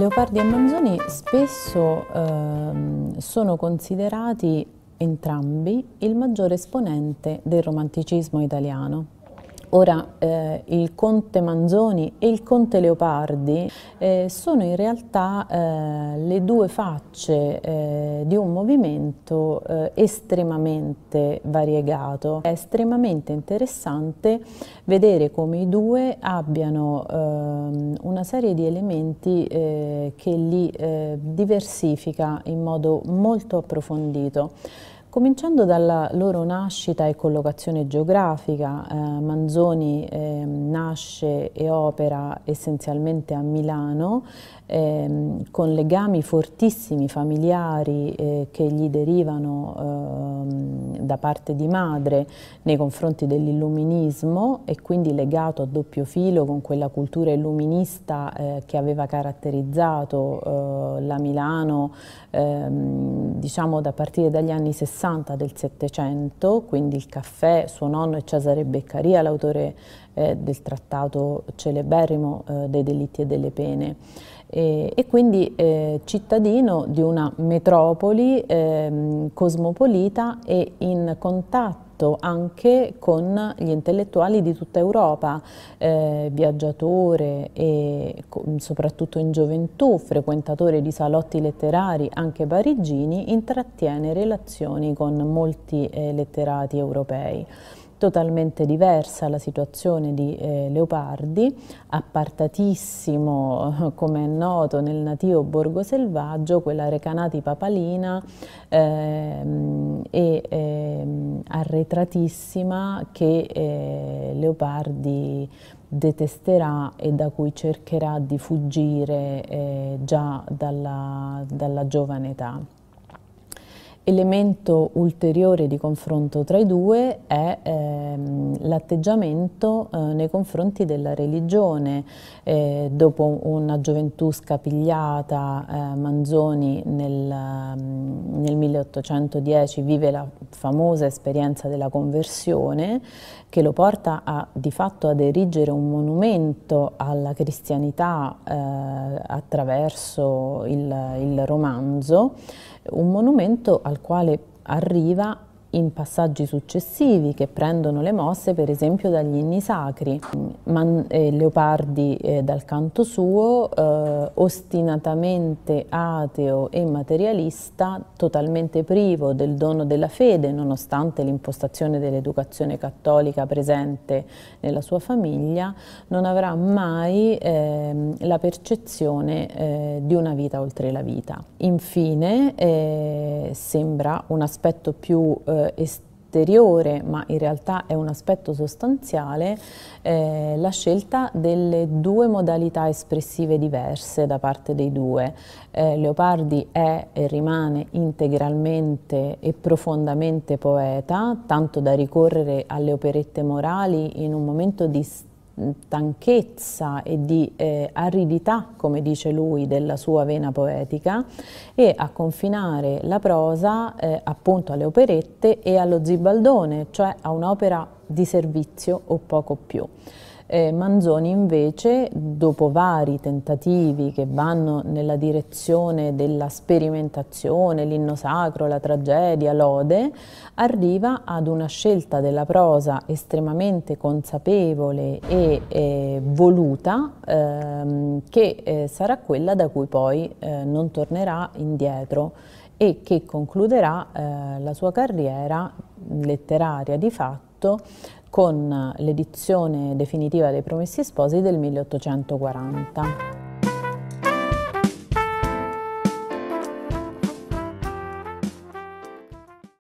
Leopardi e Manzoni spesso eh, sono considerati entrambi il maggiore esponente del romanticismo italiano. Ora, eh, il conte Manzoni e il conte Leopardi eh, sono in realtà eh, le due facce eh, di un movimento eh, estremamente variegato. È estremamente interessante vedere come i due abbiano ehm, una serie di elementi eh, che li diversifica in modo molto approfondito. Cominciando dalla loro nascita e collocazione geografica, eh, Manzoni eh, nasce e opera essenzialmente a Milano eh, con legami fortissimi familiari eh, che gli derivano ehm, da parte di madre nei confronti dell'illuminismo e quindi legato a doppio filo con quella cultura illuminista eh, che aveva caratterizzato eh, la Milano ehm, diciamo da partire dagli anni 60 del Settecento, quindi il caffè, suo nonno è Cesare Beccaria, l'autore eh, del trattato celeberrimo eh, dei delitti e delle pene. E, e quindi eh, cittadino di una metropoli eh, cosmopolita e in contatto anche con gli intellettuali di tutta Europa, eh, viaggiatore e soprattutto in gioventù, frequentatore di salotti letterari anche parigini, intrattiene relazioni con molti eh, letterati europei totalmente diversa la situazione di eh, Leopardi, appartatissimo, eh, come è noto, nel nativo borgo selvaggio, quella Recanati Papalina ehm, e ehm, arretratissima che eh, Leopardi detesterà e da cui cercherà di fuggire eh, già dalla, dalla giovane età. Elemento ulteriore di confronto tra i due è ehm, l'atteggiamento eh, nei confronti della religione. Eh, dopo una gioventù scapigliata, eh, Manzoni nel, ehm, nel, 1810 vive la famosa esperienza della conversione che lo porta a, di fatto ad erigere un monumento alla cristianità eh, attraverso il, il romanzo, un monumento al quale arriva in passaggi successivi che prendono le mosse per esempio dagli inni sacri. Man eh, Leopardi eh, dal canto suo, eh, ostinatamente ateo e materialista, totalmente privo del dono della fede nonostante l'impostazione dell'educazione cattolica presente nella sua famiglia, non avrà mai ehm, la percezione eh, di una vita oltre la vita. Infine eh, sembra un aspetto più eh, eh, esteriore, ma in realtà è un aspetto sostanziale, eh, la scelta delle due modalità espressive diverse da parte dei due. Eh, Leopardi è e rimane integralmente e profondamente poeta, tanto da ricorrere alle operette morali in un momento di stanchezza e di eh, aridità, come dice lui, della sua vena poetica e a confinare la prosa eh, appunto alle operette e allo zibaldone, cioè a un'opera di servizio o poco più. Eh, Manzoni invece, dopo vari tentativi che vanno nella direzione della sperimentazione, l'inno sacro, la tragedia, l'ode, arriva ad una scelta della prosa estremamente consapevole e eh, voluta ehm, che eh, sarà quella da cui poi eh, non tornerà indietro e che concluderà eh, la sua carriera letteraria di fatto con l'edizione definitiva dei Promessi Sposi del 1840.